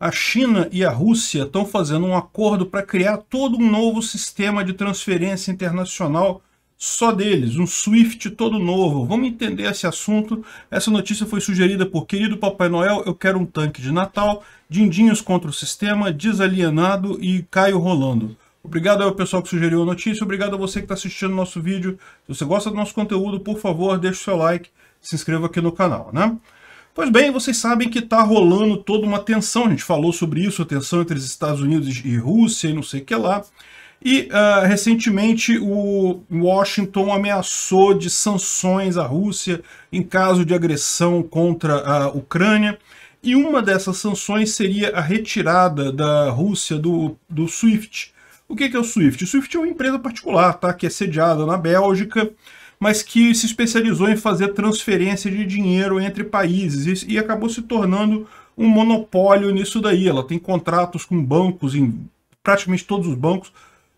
a China e a Rússia estão fazendo um acordo para criar todo um novo sistema de transferência internacional só deles, um SWIFT todo novo. Vamos entender esse assunto. Essa notícia foi sugerida por querido Papai Noel, eu quero um tanque de Natal, Dindinhos contra o Sistema, Desalienado e Caio Rolando. Obrigado ao pessoal que sugeriu a notícia, obrigado a você que está assistindo nosso vídeo. Se você gosta do nosso conteúdo, por favor, deixe o seu like, se inscreva aqui no canal, né? Pois bem, vocês sabem que está rolando toda uma tensão, a gente falou sobre isso, a tensão entre os Estados Unidos e Rússia e não sei o que lá. E uh, recentemente o Washington ameaçou de sanções à Rússia em caso de agressão contra a Ucrânia. E uma dessas sanções seria a retirada da Rússia do, do SWIFT. O que é o SWIFT? O SWIFT é uma empresa particular tá? que é sediada na Bélgica mas que se especializou em fazer transferência de dinheiro entre países e, e acabou se tornando um monopólio nisso daí. Ela tem contratos com bancos, em praticamente todos os bancos,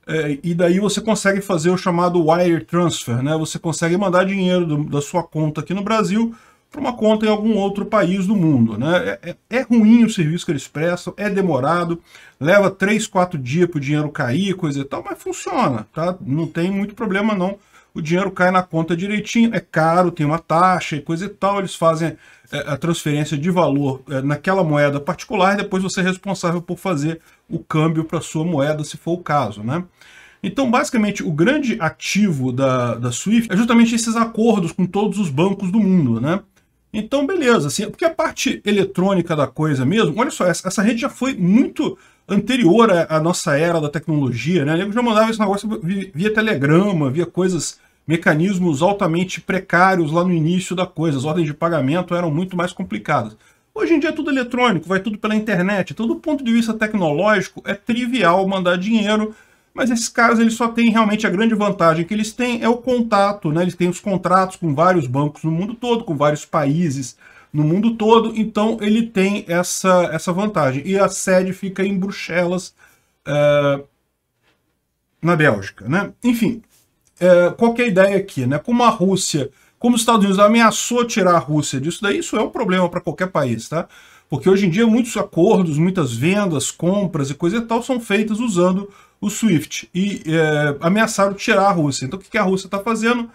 é, e daí você consegue fazer o chamado wire transfer, né? Você consegue mandar dinheiro do, da sua conta aqui no Brasil para uma conta em algum outro país do mundo, né? É, é, é ruim o serviço que eles prestam, é demorado, leva 3, 4 dias para o dinheiro cair, coisa e tal, mas funciona, tá? Não tem muito problema não o dinheiro cai na conta direitinho, é caro, tem uma taxa e coisa e tal, eles fazem é, a transferência de valor é, naquela moeda particular e depois você é responsável por fazer o câmbio para sua moeda, se for o caso, né? Então, basicamente, o grande ativo da, da SWIFT é justamente esses acordos com todos os bancos do mundo, né? Então, beleza, assim, porque a parte eletrônica da coisa mesmo, olha só, essa, essa rede já foi muito anterior à, à nossa era da tecnologia, né? Eu já mandava esse negócio via, via telegrama, via coisas, mecanismos altamente precários lá no início da coisa. As ordens de pagamento eram muito mais complicadas. Hoje em dia é tudo eletrônico, vai tudo pela internet. Então, do ponto de vista tecnológico, é trivial mandar dinheiro, mas esses caras eles só têm realmente a grande vantagem que eles têm é o contato, né? Eles têm os contratos com vários bancos no mundo todo, com vários países no mundo todo, então ele tem essa, essa vantagem. E a sede fica em Bruxelas, uh, na Bélgica. Né? Enfim, uh, qual é a ideia aqui? Né? Como a Rússia, como os Estados Unidos ameaçou tirar a Rússia disso daí, isso é um problema para qualquer país, tá? Porque hoje em dia muitos acordos, muitas vendas, compras e coisa e tal são feitas usando o SWIFT. E é, ameaçaram tirar a Rússia. Então o que a Rússia está fazendo?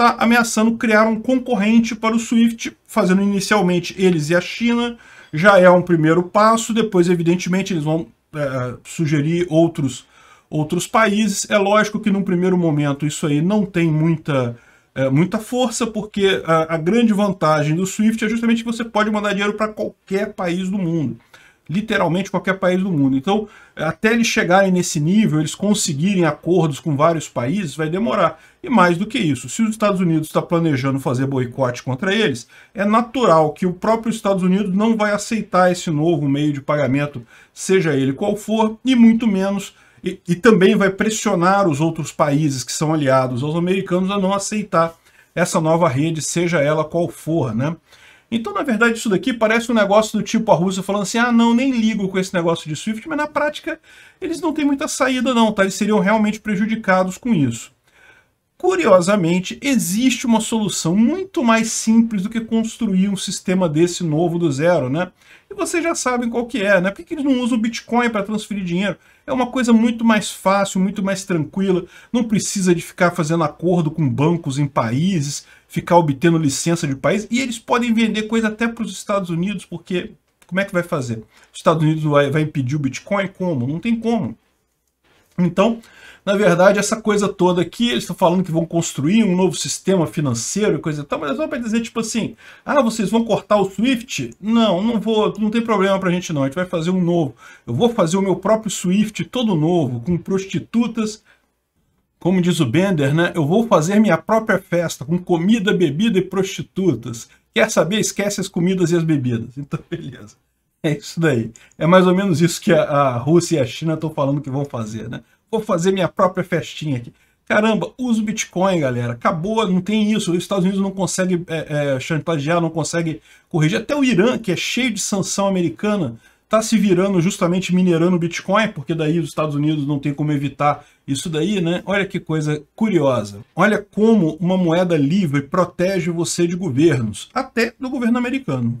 está ameaçando criar um concorrente para o SWIFT, fazendo inicialmente eles e a China. Já é um primeiro passo, depois, evidentemente, eles vão é, sugerir outros, outros países. É lógico que, num primeiro momento, isso aí não tem muita, é, muita força, porque a, a grande vantagem do SWIFT é justamente que você pode mandar dinheiro para qualquer país do mundo literalmente qualquer país do mundo. Então, até eles chegarem nesse nível, eles conseguirem acordos com vários países, vai demorar. E mais do que isso, se os Estados Unidos está planejando fazer boicote contra eles, é natural que o próprio Estados Unidos não vai aceitar esse novo meio de pagamento, seja ele qual for, e muito menos e, e também vai pressionar os outros países que são aliados aos americanos a não aceitar essa nova rede, seja ela qual for, né? Então, na verdade, isso daqui parece um negócio do tipo a Rússia falando assim, ah, não, nem ligo com esse negócio de Swift, mas na prática eles não têm muita saída não, tá? Eles seriam realmente prejudicados com isso. Curiosamente, existe uma solução muito mais simples do que construir um sistema desse novo do zero, né? E vocês já sabem qual que é, né? Por que, que eles não usam o Bitcoin para transferir dinheiro? É uma coisa muito mais fácil, muito mais tranquila, não precisa de ficar fazendo acordo com bancos em países, ficar obtendo licença de país, e eles podem vender coisa até para os Estados Unidos, porque como é que vai fazer? Os Estados Unidos vai, vai impedir o Bitcoin? Como? Não tem como. Então, na verdade, essa coisa toda aqui, eles estão falando que vão construir um novo sistema financeiro e coisa e tal, mas é só para dizer, tipo assim, ah, vocês vão cortar o Swift? Não, não vou, não tem problema pra gente não, a gente vai fazer um novo. Eu vou fazer o meu próprio Swift todo novo, com prostitutas, como diz o Bender, né? Eu vou fazer minha própria festa, com comida, bebida e prostitutas. Quer saber? Esquece as comidas e as bebidas. Então, beleza. É isso daí. É mais ou menos isso que a, Rússia e a China estão falando que vão fazer, né? Vou fazer minha própria festinha aqui. Caramba, usa o Bitcoin, galera. Acabou, não tem isso. Os Estados Unidos não consegue é, é, chantagear, não consegue corrigir. Até o Irã, que é cheio de sanção americana, está se virando justamente minerando Bitcoin, porque daí os Estados Unidos não tem como evitar isso daí, né? Olha que coisa curiosa. Olha como uma moeda livre protege você de governos, até do governo americano.